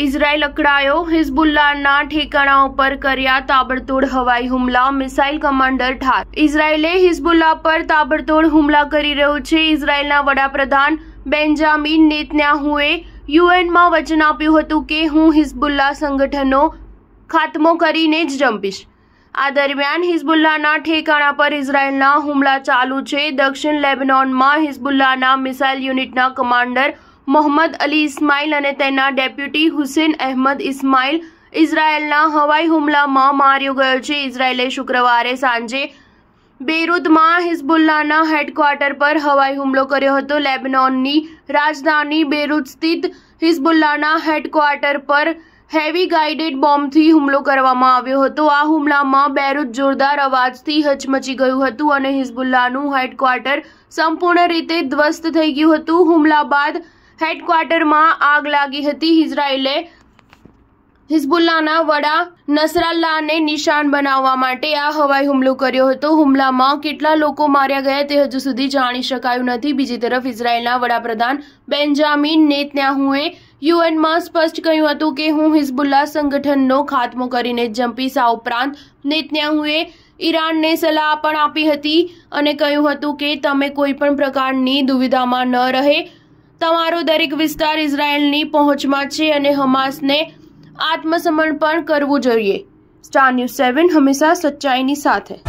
Israel અકળાયો હિઝબુલ્લાના ઠેકાણા ઉપર કર્યા તાબડતોડ હવાઈ હુમલા મિસાઇલ કમાન્ડર ઠાર ઇઝરાયેલે હિઝબુલ્લા પર તાબડતોડ હુમલા કરી રહ્યો છે ઇઝરાયેલના વડાપ્રધાન બેન્જામિન નેતન્યાહુએ યુએનમાં વચન આપ્યું હતું કે હું હિઝબુલ્લા સંગઠનો ખાતમો કરીને જ જંપીશ આ દરમિયાન હિઝબુલ્લાના ઠેકાણા પર ઇઝરાયેલના હુમલા ચાલુ છે દક્ષિણ લેબનોનમાં હિઝબુલ્લાના મિસાઇલ યુનિટના કમાન્ડર મોહમ્મદ અલી ઇસ્માઇલ અને તેના ડેપ્યુટી હુસેન અહેમદ ઇસ્માઇલ ઇઝરાયેલના હવાઈ હુમલામાં માર્યો ગયો છે ઇઝરાયેલે શુક્રવારે સાંજે બેરૂતમાં હિઝબુલ્લાના હેડક્વાર્ટર પર હવાઈ હુમલો કર્યો હતો લેબનોનની રાજધાની બેરૂત સ્થિત હિઝબુલ્લાના હેડક્વાર્ટર પર હેવી ગાઈડેડ બોમ્બથી હુમલો કરવામાં આવ્યો હતો આ હુમલામાં બેરૂત જોરદાર અવાજથી હચમચી ગયું હતું અને હિઝબુલ્લાનું હેડક્વાર્ટર સંપૂર્ણ રીતે ધ્વસ્ત થઈ ગયું હતું હુમલા બાદ હેડક્વાર્ટરમાં આગ લાગી હતી ઇઝરાયેલે હિઝબુલ્લાના વડા નસરાલ્લાને નિશાન બનાવવા માટે આ હવાઈ હુમલો કર્યો હતો હુમલામાં કેટલા લોકો માર્યા ગયા તે હજુ સુધી જાણી શકાયું નથી બીજી તરફ ઇઝરાયેલના વડાપ્રધાન બેન્જામિન નેતન્યાહુએ યુએનમાં સ્પષ્ટ કહ્યું હતું કે હું હિઝબુલ્લા સંગઠનનો ખાત્મો કરીને જંપીશ આ ઉપરાંત નેતન્યાહુએ ઈરાનને સલાહ પણ આપી હતી અને કહ્યું હતું કે તમે કોઈ પણ પ્રકારની દુવિધામાં ન રહે તમારો દરેક વિસ્તાર ઇઝરાયલની પહોંચમાં છે અને હમાસને આત્મસમર્પણ કરવું જોઈએ સ્ટાર ન્યૂઝ સેવન હંમેશા સચ્ચાઈની સાથે